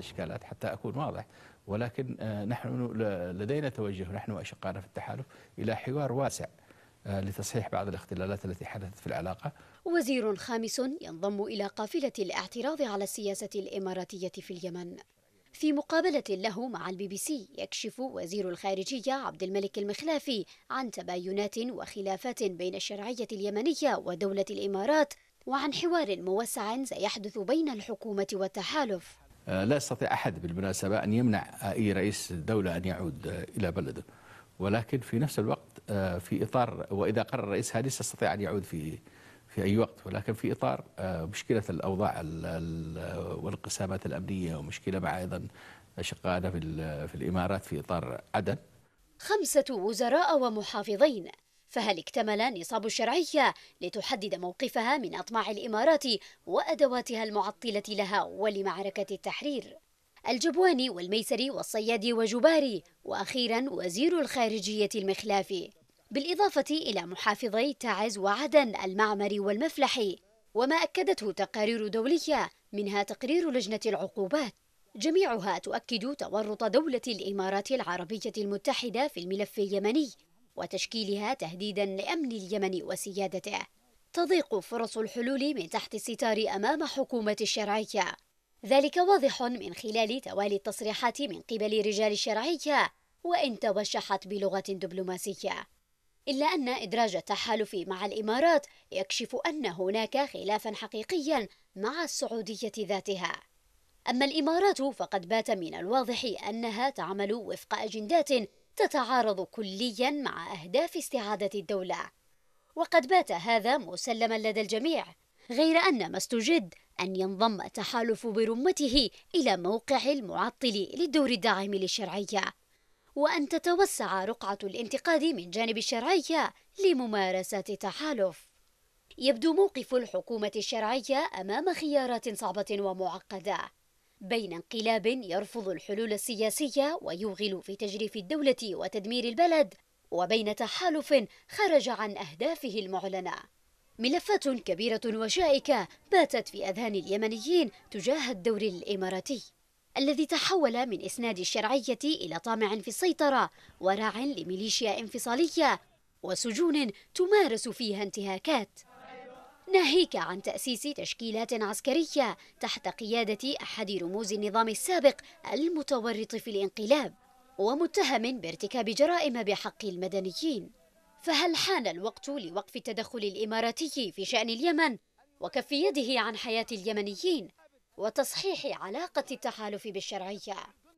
الإشكالات حتى أكون واضح ولكن آه، نحن لدينا توجه نحن وأشقائنا في التحالف إلى حوار واسع آه، لتصحيح بعض الاختلالات التي حدثت في العلاقة وزير خامس ينضم إلى قافلة الاعتراض على السياسة الإماراتية في اليمن في مقابلة له مع البي بي سي يكشف وزير الخارجية عبد الملك المخلافي عن تباينات وخلافات بين الشرعية اليمنية ودولة الإمارات وعن حوار موسع سيحدث بين الحكومة والتحالف آه، لا يستطيع أحد بالمناسبة أن يمنع أي رئيس دولة أن يعود آه، إلى بلده ولكن في نفس الوقت آه، في إطار وإذا قرر الرئيس هذه يستطيع أن يعود في في أي وقت ولكن في إطار مشكلة الأوضاع والانقسامات الأمنية ومشكلة مع أيضا أشقائنا في الإمارات في إطار عدن خمسة وزراء ومحافظين فهل اكتمل نصاب الشرعية لتحدد موقفها من أطماع الإمارات وأدواتها المعطلة لها ولمعركة التحرير؟ الجبواني والميسري والصيادي وجباري وأخيرا وزير الخارجية المخلافي بالإضافة إلى محافظي تعز وعدن المعمري والمفلحي وما أكدته تقارير دولية منها تقرير لجنة العقوبات جميعها تؤكد تورط دولة الإمارات العربية المتحدة في الملف اليمني وتشكيلها تهديدا لأمن اليمن وسيادته تضيق فرص الحلول من تحت الستار أمام حكومة الشرعية ذلك واضح من خلال توالي التصريحات من قبل رجال الشرعية وإن توشحت بلغة دبلوماسية إلا أن إدراج التحالف مع الإمارات يكشف أن هناك خلافا حقيقيا مع السعودية ذاتها أما الإمارات فقد بات من الواضح أنها تعمل وفق أجندات تتعارض كليا مع أهداف استعادة الدولة وقد بات هذا مسلما لدى الجميع غير أن ما استجد أن ينضم التحالف برمته إلى موقع المعطل للدور الداعم للشرعية وأن تتوسع رقعة الانتقاد من جانب الشرعية لممارسة التحالف يبدو موقف الحكومة الشرعية أمام خيارات صعبة ومعقدة بين انقلاب يرفض الحلول السياسية ويوغل في تجريف الدولة وتدمير البلد وبين تحالف خرج عن أهدافه المعلنة ملفات كبيرة وشائكة باتت في أذهان اليمنيين تجاه الدور الإماراتي الذي تحول من إسناد الشرعية إلى طامع في السيطرة وراع لميليشيا انفصالية وسجون تمارس فيها انتهاكات ناهيك عن تأسيس تشكيلات عسكرية تحت قيادة أحد رموز النظام السابق المتورط في الانقلاب ومتهم بارتكاب جرائم بحق المدنيين فهل حان الوقت لوقف التدخل الإماراتي في شأن اليمن وكف يده عن حياة اليمنيين وتصحيح علاقة التحالف بالشرعية